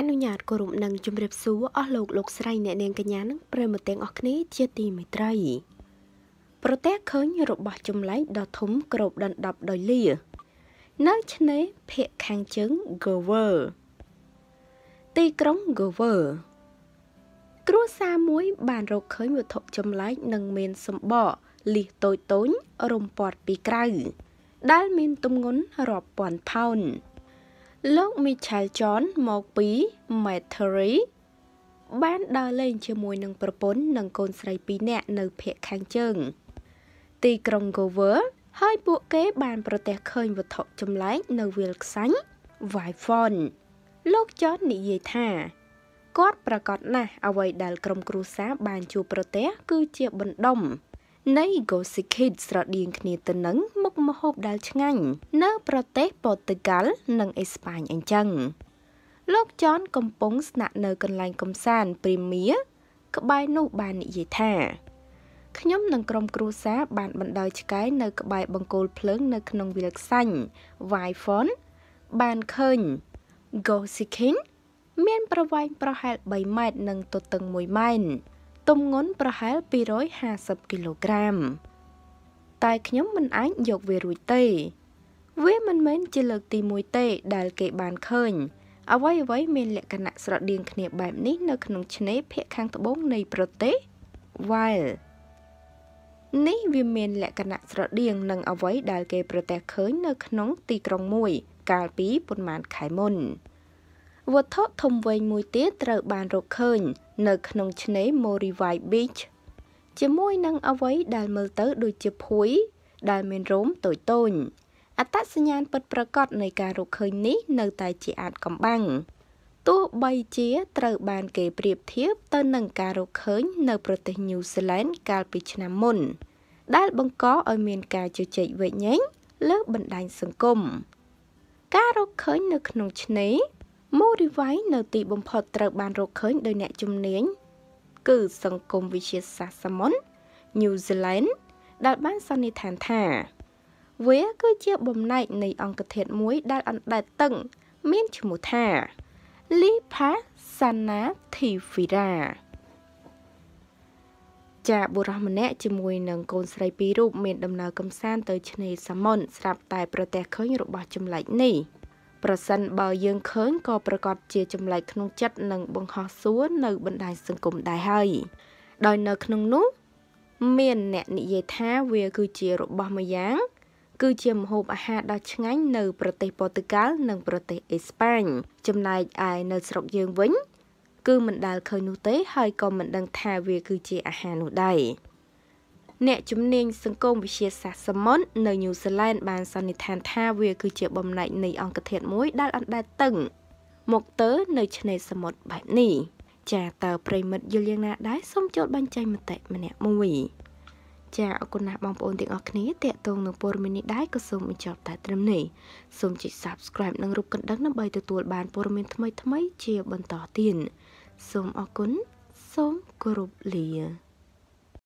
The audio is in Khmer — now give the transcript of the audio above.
អនុញ្ញាតគោរពនិងជម្រាបសួរអស់លោកលោកស្រីអ្នកនាងកញ្ញានិងប្រិមត្តទាំងអស់គ្នាជាទីមេត្រីប្រទេសឃើញរបស់ចម្លែកដ៏ធំគ្របដណ្ដប់ដោយលានៅឆ្នេរភាគខាងជើង Gower ទីក្រុង Gower គ្រួសារមួយបានរកឃើញវត្ថុចម្លែកនិងមានសម្បកលិះតូចតូចរំពាត់ពីក្រៅដែលមានទម្ងន់រាប់ពាន់ផោនលោក Michael John មកពី Metairie បានដើរលេងជាមួយនឹងប្រពន្ធនិងកូនស្រី2នាក់នៅភូមិខាងជើងទីក្រុង Gower ហើយពួកគេ បាន ប្រទះឃើញវត្ថុចម្លែកនៅវាលខ្សាញ់ Wyvern លោក John និយាយថាគាត់ប្រកាសណាស់អ្វីដែលក្រុមគ្រួសារ បានជួបប្រទះគឺជាបណ្ដុំនៃ Gossip Kid ស្រដៀងគ្នាទៅនឹងមុខម្ហូបដែលឆ្ងាញ់នៅ ប្រទេសប៉ូទុយហ្គាល់និង អេស្ប៉ាញអញ្ចឹងលោកចនកំពុងស្នាក់នៅកន្លែងកំសាន្តព្រីមៀក្បែរនោះបាននិយាយថាខ្ញុំនិងក្រុមគ្រួសារបាន បណ្ដោយឆ្កែនៅក្បែរបង្គោលភ្លើងនៅក្នុងវិលខ្សាញ់ Wi-Fi បានឃើញ Go Seeking មាន ប្រវែងប្រហែល3ម៉ែត្រនិងទទឹង1ម៉ែត្រទម្ងន់ប្រហែល250គីឡូក្រាមតែខ្ញុំមិនអាចយកវារួចទេ វាមិនមែនជាលើកទី1ទេ ដែលគេបានឃើញអ្វីអ្វីមានលក្ខណៈស្រដៀងគ្នាបែបនេះនៅក្នុងឆ្នេរភាគខាងត្បូងនៃប្រទេស Wild នេះវាមានលក្ខណៈស្រដៀងនឹងអ្វីដែលគេប្រទះឃើញនៅក្នុងទីក្រុងមួយកាលពីប៉ុន្មានខែមុន។វត្ថុធំវែងមួយទៀតត្រូវបានរកឃើញនៅក្នុងឆ្នេរ Moriwai Beach ជាមួយនឹងអ្វីដែលមើលទៅដូចជាភួយ ដែលមានរោមតូចតូចអត្តសញ្ញាណពិតប្រាកដនៃការរកឃើញនេះនៅតែជាអាចកំបាំងទោះបីជាត្រូវបានគេប្រៀបធៀបទៅនឹងការរកឃើញ នៅប្រទេសញូហ្សេឡង់កាលពីឆ្នាំមុន ដែលបង្កឲ្យមានការជជែកវែកញែកលើបណ្ដាញសង្គមការរកឃើញនៅក្នុងឆ្នេរ Morivai នៅទីបំផុតត្រូវបានរកឃើញដោយអ្នកជំនាញគឺសង្គមវិទ្យាសាស្ត្រសាមុន New Zealand ដែលបានសន្និដ្ឋានថា វាគឺជាបំណែកនៃ អង្គធាតុមួយដែលអណ្ដែតតឹងមានឈ្មោះថា Lipa Sanativira ចាបុរសម្នាក់ជាមួយនឹងកូនស្រីពីររូបមានដំណើរកំសាន្តទៅឆ្នេរសាមុនស្រាប់តែប្រទះឃើញរបស់ចម្លែកនេះ។ប្រសិនបើយើងឃើញក៏ប្រកាសជាចម្លែកក្នុងចិត្តនិងបង្ហោះសួរនៅបណ្ដាញសង្គមដែរហើយដោយនៅក្នុងនោះមានអ្នកនិយាយថាវាគឺជារបស់មួយយ៉ាង គឺជាម្ហូបអាហារដ៏ឆ្ងាញ់នៅប្រទេសព័រទុយហ្គាល់និងប្រទេសអេស្ប៉ាញ ចំណែកឯនៅស្រុកយើងវិញ គឺមិនដែលឃើញនោះទេហើយក៏មិនដឹងថាវាគឺជាអាហារនោះដែរអ្នកជំនាញសង្គមវិទ្យាសាស្ត្រសមុននៅញូហ្សេឡង់បានសន្និដ្ឋានថាវាគឺជាបំណែកនៃអង្គធាតុមួយដែលអណ្ដែតតឹងមកទៅនៅឆ្នេរសមុទ្របែបនេះ ចាតើប្រិមិត្តយល់យ៉ាងណាដែរសូមចូលបញ្ចេញមតិម្នាក់មួយចាអរគុណណាស់បងប្អូនទាំងអស់គ្នាតាក់ទងនឹងព័ត៌មាននេះដែរក៏សូមបញ្ចប់តែត្រឹមនេះសូមចុច Subscribe និងរូបកណ្ដឹងដើម្បីទទួលបានព័ត៌មានថ្មីៗជាបន្តទៀតសូមអរគុណសូមគោរពលា